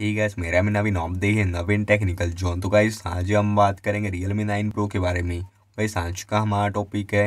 ठीक है मेरा में नवीन दे देखिए नवीन टेक्निकल जोन तो गाइस आज हम बात करेंगे रियल मी नाइन प्रो के बारे में भाई तो आज का हमारा टॉपिक है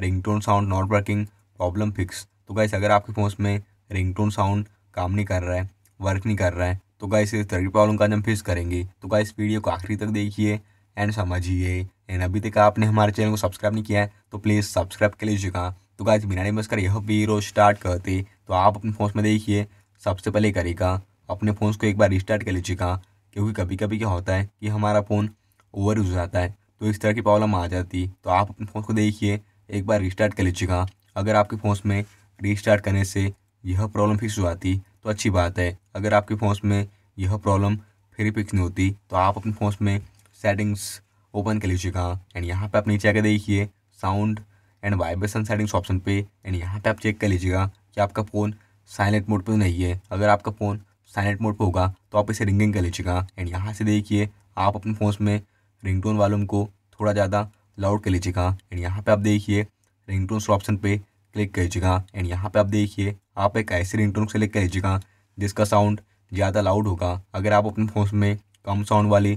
ringtone sound not working problem fix तो गाइस अगर आपके फ़ोन में रिंगटोन साउंड काम नहीं कर रहा है वर्क नहीं कर रहा है तो गाइस इस तरह की प्रॉब्लम का हम फिक्स करेंगे तो इस वीडियो को आखिरी तक देखिए एंड समझिए एंड अभी तक आपने हमारे चैनल को सब्सक्राइब नहीं किया है तो प्लीज़ सब्सक्राइब कर लीजिएगा तो गाइस बिना नहीं बस कर यह वीडियो स्टार्ट करते तो आप अपने फोन में देखिए सबसे पहले करेगा अपने फ़ोन को एक बार रिस्टार्ट कर लीजिएगा क्योंकि कभी कभी क्या होता है कि हमारा फ़ोन ओवर यूज हो जाता है तो इस तरह की प्रॉब्लम आ जाती है तो आप अपने फ़ोन को देखिए एक बार रिस्टार्ट कर लीजिएगा अगर आपके फ़ोन में रिस्टार्ट करने से यह प्रॉब्लम फिक्स हो जाती तो अच्छी बात है अगर आपके फ़ोन में यह प्रॉब्लम फिर फिक्स नहीं होती तो आप अपने फ़ोन में सेटिंग्स ओपन कर लीजिएगा एंड यहाँ पे आप नीचे आकर देखिए sound and vibration settings option पे एंड यहाँ पे आप चेक कर लीजिएगा कि आपका फ़ोन साइलेंट मोड पर नहीं है अगर आपका फ़ोन साइलेंट मोड पर होगा तो आप इसे रिंगिंग कर लीजिएगा एंड यहाँ से देखिए आप अपने फ़ोन में रिंगटोन वालों को थोड़ा ज़्यादा लाउड कर लीजिएगा एंड यहाँ पर आप देखिए रिंगटोन ऑप्शन पर क्लिक कर लीजिएगा एंड यहाँ पर आप देखिए आप एक ऐसे रिंगटोन सेलेक्ट कर लीजिएगा जिसका साउंड ज़्यादा लाउड होगा अगर आप अपने फ़ोन में कम साउंड वाली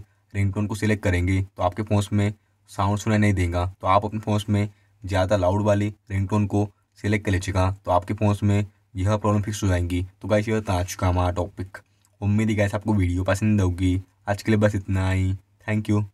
टोन को सिलेक्ट करेंगे तो आपके फ़ोन में साउंड सुनाई नहीं देगा तो आप अपने फ़ोन में ज़्यादा लाउड वाली टोन को सिलेक्ट कर लीजिएगा तो आपके फ़ोन में यह प्रॉब्लम फिक्स हो जाएंगी तो गाइस ये था आज का हमारा टॉपिक उम्मीद है गाइस आपको वीडियो पसंद होगी आज के लिए बस इतना ही थैंक यू